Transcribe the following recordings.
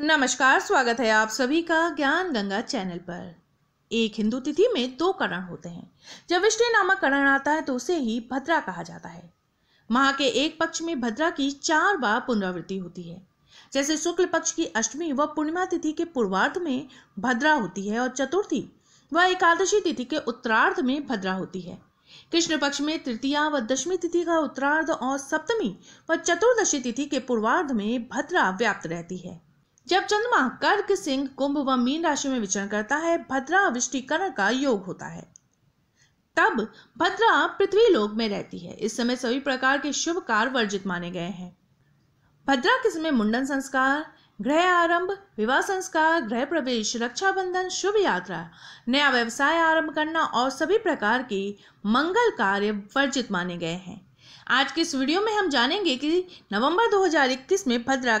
नमस्कार स्वागत है आप सभी का ज्ञान गंगा चैनल पर एक हिंदू तिथि में दो करण होते हैं जब विष्णु नामक करण आता है तो उसे ही भद्रा कहा जाता है माह के एक पक्ष में भद्रा की चार बार पुनरावृत्ति होती है जैसे शुक्ल पक्ष की अष्टमी व पूर्णिमा तिथि के पूर्वार्ध में भद्रा होती है और चतुर्थी व एकादशी तिथि के उत्तरार्ध में भद्रा होती है कृष्ण पक्ष में तृतीया व दशमी तिथि का उत्तरार्ध और सप्तमी व चतुर्दशी तिथि के पूर्वार्ध में भद्रा व्याप्त रहती है जब चंद्रमा कर्क सिंह कुंभ व मीन राशि में विचरण करता है भद्रा भद्राविष्टिकरण का योग होता है तब भद्रा पृथ्वी लोक में रहती है इस समय सभी प्रकार के शुभ कार्य वर्जित माने गए हैं भद्रा के समय मुंडन संस्कार गृह आरंभ विवाह संस्कार गृह प्रवेश रक्षाबंधन शुभ यात्रा नया व्यवसाय आरंभ करना और सभी प्रकार के मंगल कार्य वर्जित माने गए हैं आज के इस वीडियो में हम जानेंगे कि नवंबर 2021 में भद्रा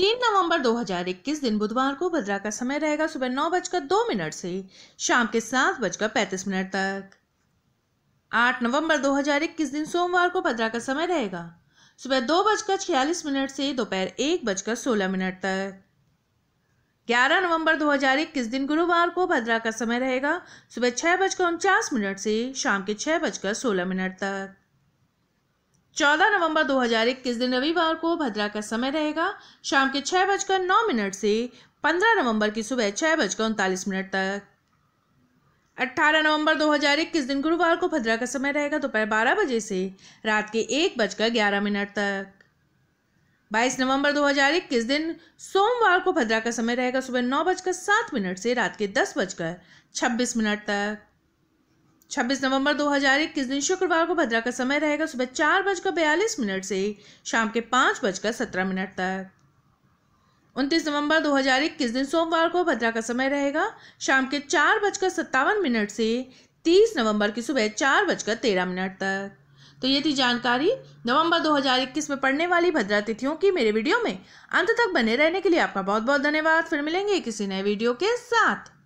तीन नवंबर 2021 दिन बुधवार को भद्रा का समय रहेगा सुबह नौ बजकर दो मिनट से शाम के सात बजकर पैंतीस मिनट तक आठ नवंबर 2021 दिन सोमवार को भद्रा का समय रहेगा सुबह दो बजकर छियालीस मिनट से दोपहर एक बजकर सोलह मिनट तक ग्यारह नवंबर 2021 दिन गुरुवार को भद्रा का समय रहेगा सुबह छह बजकर उनचास मिनट से शाम के छह बजकर सोलह मिनट तक चौदह नवंबर 2021 दिन रविवार को भद्रा का समय रहेगा शाम के छः बजकर नौ मिनट से पंद्रह नवंबर की सुबह छः बजकर उनतालीस मिनट तक 18 नवंबर 2021 दिन गुरुवार को भद्रा का समय रहेगा दोपहर बारह बजे से रात के एक बजकर ग्यारह मिनट तक 22 नवंबर 2021 दिन सोमवार को भद्रा का समय रहेगा सुबह नौ बजकर सात मिनट से रात के दस बजकर छब्बीस मिनट तक 26 नवंबर 2001 किस दिन शुक्रवार को भद्रा का समय रहेगा सुबह चार बजकर बयालीस मिनट से शाम के पाँच बजकर सत्रह मिनट तक उनतीस नवंबर 2001 किस दिन सोमवार को भद्रा का समय रहेगा शाम के चार बजकर सत्तावन मिनट से तीस नवंबर की सुबह चार बजकर तेरह मिनट तक तो ये थी जानकारी नवंबर 2021 में पढ़ने वाली भद्रा तिथियों की मेरे वीडियो में अंत तक बने रहने के लिए आपका बहुत बहुत धन्यवाद फिर मिलेंगे किसी नए वीडियो के साथ